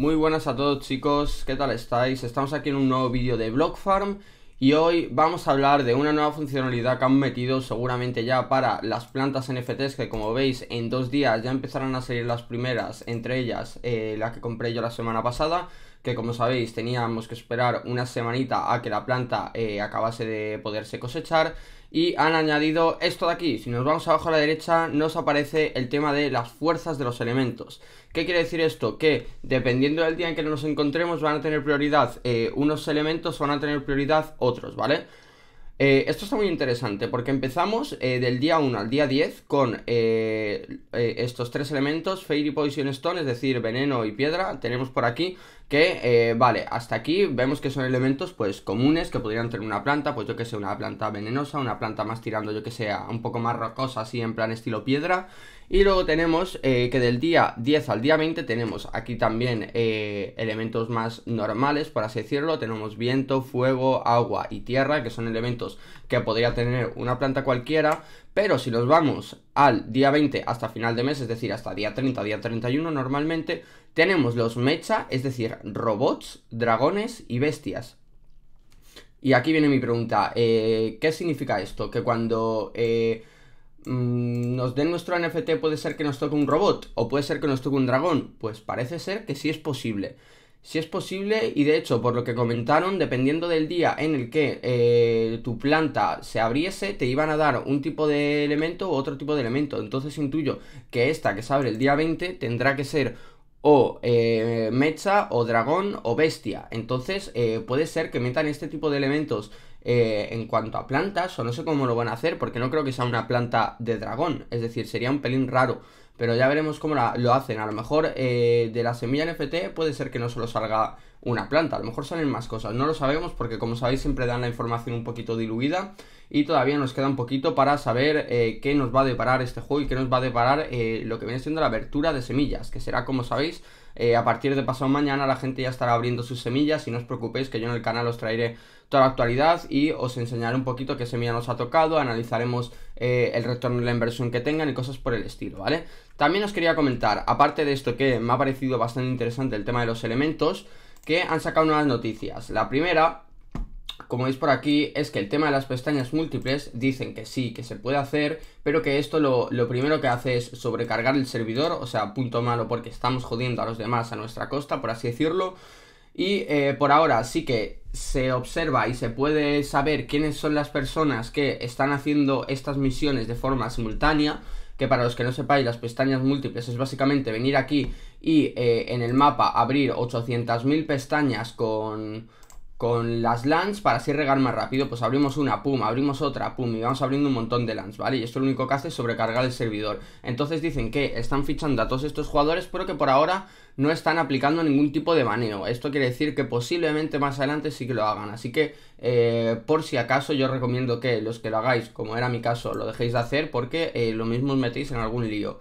Muy buenas a todos chicos, ¿qué tal estáis? Estamos aquí en un nuevo vídeo de BlockFarm Farm y hoy vamos a hablar de una nueva funcionalidad que han metido seguramente ya para las plantas NFTs que como veis en dos días ya empezarán a salir las primeras, entre ellas eh, la que compré yo la semana pasada que como sabéis teníamos que esperar una semanita a que la planta eh, acabase de poderse cosechar y han añadido esto de aquí. Si nos vamos abajo a la derecha nos aparece el tema de las fuerzas de los elementos. ¿Qué quiere decir esto? Que dependiendo del día en que nos encontremos van a tener prioridad eh, unos elementos, van a tener prioridad otros, ¿vale? Eh, esto está muy interesante porque empezamos eh, del día 1 al día 10 con estos tres elementos, Fairy Poison Stone, es decir, veneno y piedra, tenemos por aquí, que, eh, vale, hasta aquí vemos que son elementos pues comunes que podrían tener una planta, pues yo que sé, una planta venenosa, una planta más tirando yo que sea un poco más rocosa, así en plan estilo piedra. Y luego tenemos eh, que del día 10 al día 20 tenemos aquí también eh, elementos más normales, por así decirlo. Tenemos viento, fuego, agua y tierra, que son elementos que podría tener una planta cualquiera, pero si nos vamos al día 20 hasta final de mes, es decir, hasta día 30, día 31 normalmente, tenemos los mecha, es decir, robots, dragones y bestias. Y aquí viene mi pregunta, eh, ¿qué significa esto? Que cuando eh, mm, nos den nuestro NFT puede ser que nos toque un robot o puede ser que nos toque un dragón. Pues parece ser que sí es posible si es posible, y de hecho, por lo que comentaron, dependiendo del día en el que eh, tu planta se abriese, te iban a dar un tipo de elemento u otro tipo de elemento. Entonces intuyo que esta que se abre el día 20 tendrá que ser o eh, mecha, o dragón, o bestia. Entonces eh, puede ser que metan este tipo de elementos eh, en cuanto a plantas, o no sé cómo lo van a hacer, porque no creo que sea una planta de dragón, es decir, sería un pelín raro, pero ya veremos cómo lo hacen. A lo mejor eh, de la semilla NFT puede ser que no solo salga una planta, a lo mejor salen más cosas, no lo sabemos porque como sabéis siempre dan la información un poquito diluida y todavía nos queda un poquito para saber eh, qué nos va a deparar este juego y qué nos va a deparar lo que viene siendo la abertura de semillas, que será como sabéis eh, a partir de pasado mañana la gente ya estará abriendo sus semillas y no os preocupéis que yo en el canal os traeré toda la actualidad y os enseñaré un poquito qué semilla nos ha tocado, analizaremos eh, el retorno de la inversión que tengan y cosas por el estilo, ¿vale? También os quería comentar, aparte de esto que me ha parecido bastante interesante el tema de los elementos, que han sacado nuevas noticias. La primera como veis por aquí, es que el tema de las pestañas múltiples dicen que sí, que se puede hacer, pero que esto lo, primero que hace es sobrecargar el servidor, o sea, punto malo porque estamos jodiendo a los demás a nuestra costa, por así decirlo. Y eh, por ahora sí que se observa y se puede saber quiénes son las personas que están haciendo estas misiones de forma simultánea, que para los que no sepáis las pestañas múltiples es básicamente venir aquí y eh, en el mapa abrir 800.000 pestañas con con las LANs para así regar más rápido. Pues abrimos una, pum, abrimos otra, pum, y vamos abriendo un montón de LANs, ¿vale? Y esto lo único que hace es sobrecargar el servidor. Entonces dicen que están fichando a todos estos jugadores, pero que por ahora no están aplicando ningún tipo de baneo. Esto quiere decir que posiblemente más adelante sí que lo hagan. Así que, eh, por si acaso, yo recomiendo que los que lo hagáis, como era mi caso, lo dejéis de hacer porque eh, lo mismo os metéis en algún lío.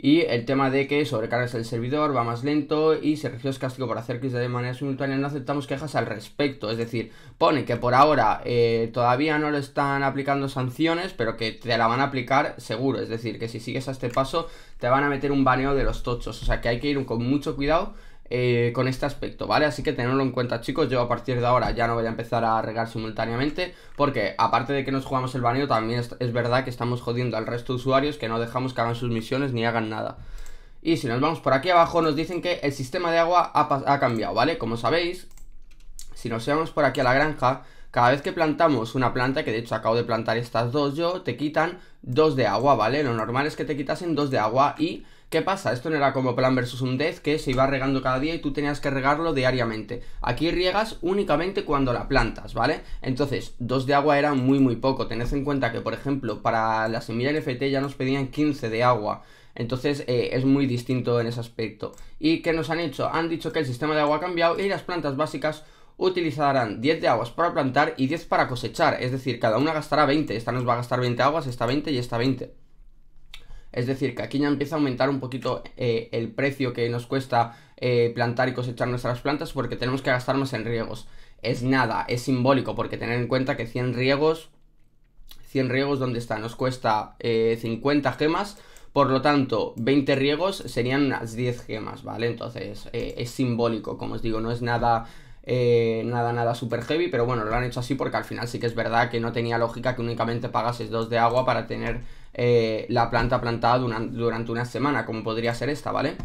Y el tema de que sobrecargas el servidor, va más lento y si recibes castigo por hacer clics de manera simultánea no aceptamos quejas al respecto. Es decir, pone que por ahora eh, todavía no le están aplicando sanciones, pero que te la van a aplicar seguro. Es decir, que si sigues a este paso te van a meter un baneo de los tochos. O sea que hay que ir con mucho cuidado eh, con este aspecto, ¿vale? Así que tenerlo en cuenta, chicos. Yo a partir de ahora ya no voy a empezar a regar simultáneamente, porque aparte de que nos jugamos el baneo, también es, verdad que estamos jodiendo al resto de usuarios que no dejamos que hagan sus misiones ni hagan nada. Y si nos vamos por aquí abajo, nos dicen que el sistema de agua ha, ha cambiado, ¿vale? Como sabéis, si nos vamos por aquí a la granja, cada vez que plantamos una planta, que de hecho acabo de plantar estas dos yo, te quitan dos de agua, ¿vale? Lo normal es que te quitasen dos de agua y... ¿Qué pasa? Esto no era como Plan un death que se iba regando cada día y tú tenías que regarlo diariamente. Aquí riegas únicamente cuando la plantas, ¿vale? Entonces, dos de agua era muy muy poco. Tened en cuenta que, por ejemplo, para la semilla NFT ya nos pedían 15 de agua. Entonces eh, es muy distinto en ese aspecto. ¿Y qué nos han hecho? Han dicho que el sistema de agua ha cambiado y las plantas básicas utilizarán 10 de aguas para plantar y 10 para cosechar, es decir, cada una gastará 20, esta nos va a gastar 20 aguas, esta 20 y esta 20. Es decir, que aquí ya empieza a aumentar un poquito eh, el precio que nos cuesta eh, plantar y cosechar nuestras plantas porque tenemos que gastarnos en riegos. Es nada, es simbólico porque tener en cuenta que 100 riegos, 100 riegos donde está, nos cuesta 50 eh, gemas, por lo tanto, 20 riegos serían unas 10 gemas, ¿vale? Entonces, es simbólico, como os digo, no es nada eh, nada, nada super heavy, pero bueno, lo han hecho así porque al final sí que es verdad que no tenía lógica que únicamente pagases dos de agua para tener eh, la planta plantada durante, una semana, como podría ser esta, ¿vale?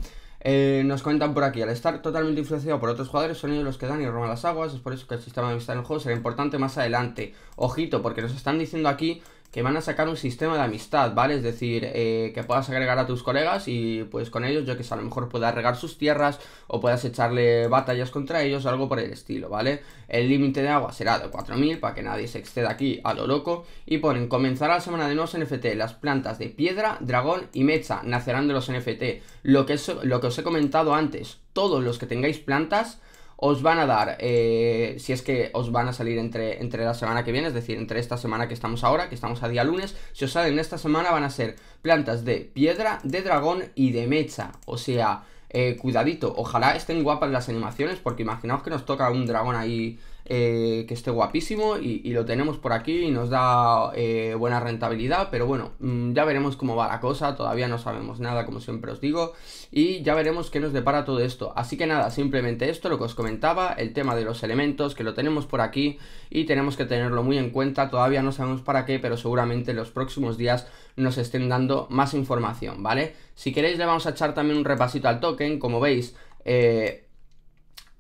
Eh, nos cuentan por aquí, al estar totalmente influenciado por otros jugadores, son ellos los que dan y roban las aguas, es por eso que el sistema de amistad en el juego será importante más adelante. Ojito, porque nos están diciendo aquí que van a sacar un sistema de amistad, ¿vale? Es decir, eh, que puedas agregar a tus colegas y pues con ellos, yo que sé, a lo mejor puedas regar sus tierras o puedas echarle batallas contra ellos, algo por el estilo, ¿vale? El límite de agua será de 4000 para que nadie se exceda aquí a lo loco y ponen, comenzará la semana de nuevos NFT, las plantas de piedra, dragón y mecha nacerán de los NFT, lo que, es, lo que os he comentado antes, todos los que tengáis plantas, os van a dar, eh, si es que os van a salir entre, entre la semana que viene, es decir, entre esta semana que estamos ahora, que estamos a día lunes, si os salen esta semana van a ser plantas de piedra, de dragón y de mecha. O sea, eh, cuidadito, ojalá estén guapas las animaciones, porque imaginaos que nos toca un dragón ahí eh, que esté guapísimo y, lo tenemos por aquí y nos da eh, buena rentabilidad, pero bueno, mm, ya veremos cómo va la cosa, todavía no sabemos nada como siempre os digo y ya veremos qué nos depara todo esto. Así que nada, simplemente esto, lo que os comentaba, el tema de los elementos, que lo tenemos por aquí y tenemos que tenerlo muy en cuenta, todavía no sabemos para qué, pero seguramente los próximos días nos estén dando más información, ¿vale? Si queréis le vamos a echar también un repasito al token, como veis, eh,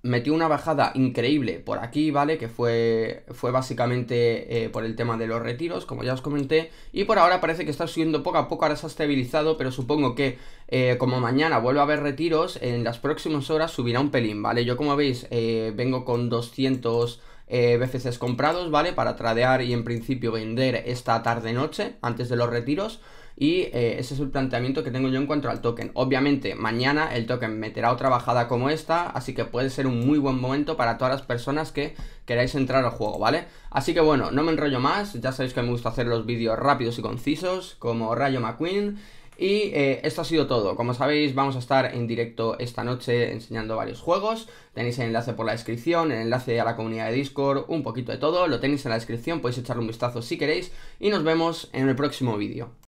metió una bajada increíble por aquí, ¿vale? Que fue, fue básicamente eh, por el tema de los retiros, como ya os comenté. Y por ahora parece que está subiendo poco a poco, ahora se ha estabilizado, pero supongo que eh, como mañana vuelve a haber retiros, en las próximas horas subirá un pelín, ¿vale? Yo como veis eh, vengo con 200... BFCs comprados, ¿vale? Para tradear y en principio vender esta tarde-noche, antes de los retiros. Y eh, ese es el planteamiento que tengo yo en cuanto al token. Obviamente, mañana el token meterá otra bajada como esta, así que puede ser un muy buen momento para todas las personas que queráis entrar al juego, ¿vale? Así que bueno, no me enrollo más, ya sabéis que me gusta hacer los vídeos rápidos y concisos, como Rayo McQueen. Y eh, esto ha sido todo. Como sabéis, vamos a estar en directo esta noche enseñando varios juegos. Tenéis el enlace por la descripción, el enlace a la comunidad de Discord, un poquito de todo. Lo tenéis en la descripción, podéis echarle un vistazo si queréis. Y nos vemos en el próximo vídeo.